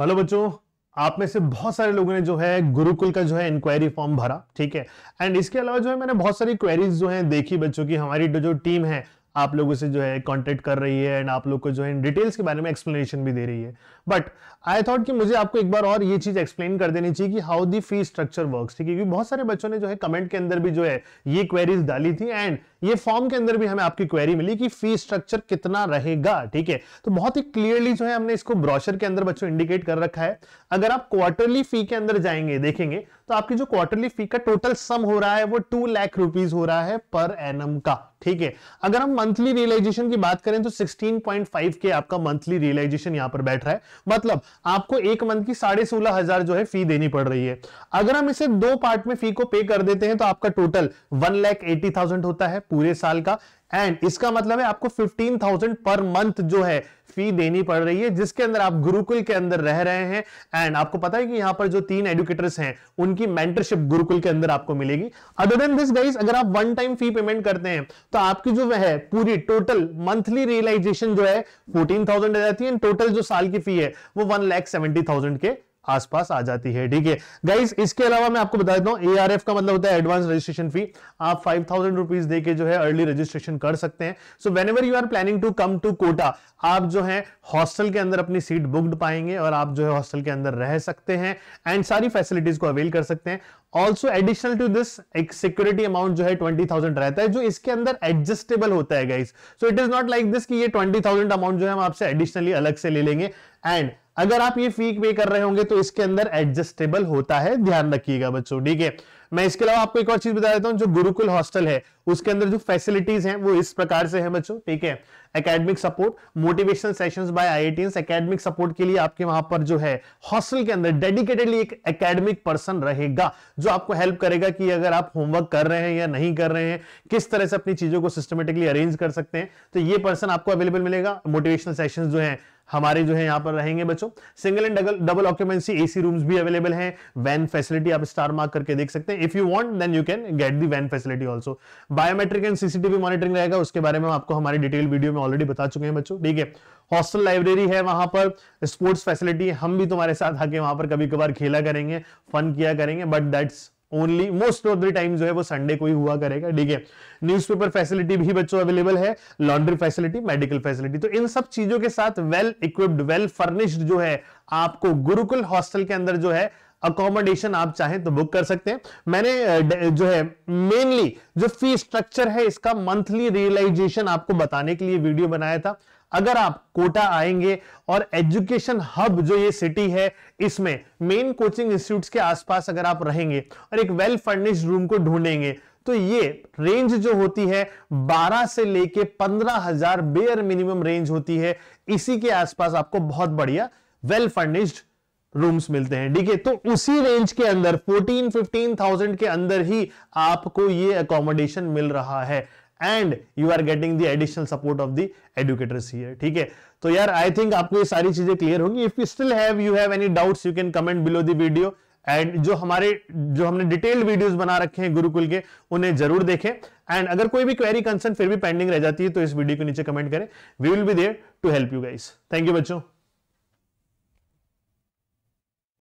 hello बच्चों आप में से बहुत सारे लोगों ने जो है गुरुकुल का जो है इंक्वायरी फॉर्म भरा ठीक है एंड इसके अलावा जो है मैंने बहुत सारी क्वेरीज जो है देखी बच्चों की हमारी जो टीम है आप लोगों से जो है कांटेक्ट कर रही है एंड आप लोग को जो है डिटेल्स के बारे में एक्सप्लेनेशन भी दे रही है बट आई थॉट कि मुझे आपको एक बार और ये चीज एक्सप्लेन कर देनी चाहिए कि how the fee structure work ठीक है क्योंकि बहुत सारे बच्चों ने जो है कमेंट के अंदर भी जो है ये क्वेरीज डाली थी एंड ये फॉर्म के अंदर भी हमें आपकी क्वेरी मिली कि फी स्ट्रक्चर कितना रहेगा ठीक है तो बहुत ही क्लियरली जो है हमने इसको ब्रॉशर के अंदर बच्चों इंडिकेट कर रखा है अगर आप क्वार्टरली फी के अंदर जाएंगे देखेंगे तो आपकी जो क्वार्टरली फी का टोटल सम हो रहा है वो टू लैख रुपीज हो रहा है पर एनम का ठीक है अगर हम मंथली रियलाइजेशन की बात करें तो 16.5 के आपका मंथली रियलाइजेशन यहां पर बैठ रहा है मतलब आपको एक मंथ की साढ़े सोलह हजार जो है फी देनी पड़ रही है अगर हम इसे दो पार्ट में फी को पे कर देते हैं तो आपका total one lakh eighty thousand होता है पूरे साल का एंड इसका मतलब है आपको 15,000 पर मंथ जो है फी देनी पड़ रही है जिसके अंदर आप गुरुकुल के अंदर रह रहे हैं एंड आपको पता है कि यहां पर जो तीन एडुकेटर्स हैं उनकी मेंटरशिप गुरुकुल के अंदर आपको मिलेगी अदर देन दिस गाइस अगर आप वन टाइम फी पेमेंट करते हैं तो आपकी जो है पूरी टोटल मंथली रियलाइजेशन जो है फोर्टीन थाउजेंड रहती है टोटल जो साल की फी है वो वन लैख सेवेंटी थाउजेंड के आसपास आ जाती है ठीक है गाइज इसके अलावा मैं आपको बता देता हूँ एआरएफ का मतलब होता है एडवांस रजिस्ट्रेशन फी आप फाइव थाउजेंड रुपीज दे के जो है अर्ली रजिस्ट्रेशन कर सकते हैं so whenever you are planning to come to Kota आप जो है हॉस्टल के अंदर अपनी सीट बुक्ड पाएंगे और आप जो है हॉस्टल के अंदर रह सकते हैं एंड सारी फैसिलिटीज को अवेल कर सकते हैं ऑल्सो एडिशनल टू दिस एक सिक्योरिटी अमाउंट जो है ट्वेंटी थाउजेंड रहता है जो इसके अंदर एडजस्टेबल होता है guys so it is not like this कि ये ट्वेंटी थाउजेंड अमाउंट जो है हम आपसे एडिशनली अलग से ले लेंगे एंड अगर आप ये फी पे कर रहे होंगे तो इसके अंदर एडजस्टेबल होता है ध्यान रखिएगा बच्चों ठीक है मैं इसके अलावा आपको एक और चीज बता देता हूँ जो गुरुकुल हॉस्टल है उसके अंदर जो फैसिलिटीज हैं वो इस प्रकार से है बच्चों ठीक है academic support motivational sessions by I academic support के लिए आपके वहां पर जो है हॉस्टल के अंदर डेडिकेटेडली एक एकेडमिक पर्सन रहेगा जो आपको हेल्प करेगा कि अगर आप होमवर्क कर रहे हैं या नहीं कर रहे हैं किस तरह से अपनी चीजों को सिस्टमेटिकली अरेंज कर सकते हैं तो ये पर्सन आपको अवेलेबल मिलेगा मोटिवेशनल सेशन जो है हमारे जो है यहाँ पर रहेंगे बच्चों single and double double occupancy AC rooms भी अवेलेबल हैं वैन फैसिलिटी आप स्टार मार्क करके देख सकते हैं if you want then you can get the van facility also biometric and CCTV monitoring रहेगा उसके बारे में आपको हमारी डिटेल वीडियो में ऑलरेडी बता चुके हैं बच्चों ठीक है हॉस्टल लाइब्रेरी है वहां पर स्पोर्ट्स फैसिलिटी हम भी तुम्हारे साथ आके वहां पर कभी कभार खेला करेंगे फन किया करेंगे but that's only most of the time जो है वो संडे को ही हुआ करेगा ठीक है न्यूज़पेपर फैसिलिटी भी बच्चों अवेलेबल है लॉन्ड्री फैसिलिटी मेडिकल फैसिलिटी तो इन सब चीजों के साथ वेल इक्विप्ड वेल फर्निश्ड जो है आपको गुरुकुल हॉस्टल के अंदर जो है अकोमोडेशन आप चाहें तो बुक कर सकते हैं मैंने जो है मेनली जो फी स्ट्रक्चर है इसका मंथली रियलाइजेशन आपको बताने के लिए वीडियो बनाया था अगर आप कोटा आएंगे और एजुकेशन हब जो ये सिटी है इसमें मेन कोचिंग इंस्टीट्यूट के आसपास अगर आप रहेंगे और एक वेल फर्निश्ड रूम को ढूंढेंगे तो ये रेंज जो होती है 12 से लेके 15,000 बेयर मिनिमम रेंज होती है इसी के आसपास आपको बहुत बढ़िया वेल फर्निश्ड रूम्स मिलते हैं ठीक है तो उसी रेंज के अंदर 14 15,000 के अंदर ही आपको ये अकोमोडेशन मिल रहा है and you are getting the additional support of the educators here ठीक है तो यार आई थिंक आपको ये सारी चीजें क्लियर होंगी if you still have you have any doubts you can comment below the video and जो हमारे जो हमने डिटेल्ड वीडियोस बना रखे हैं गुरुकुल के उन्हें जरूर देखें एंड अगर कोई भी क्वेरी कंसर्न फिर भी पेंडिंग रह जाती है तो इस वीडियो के नीचे कमेंट करें we will be there to help you guys thank you बच्चों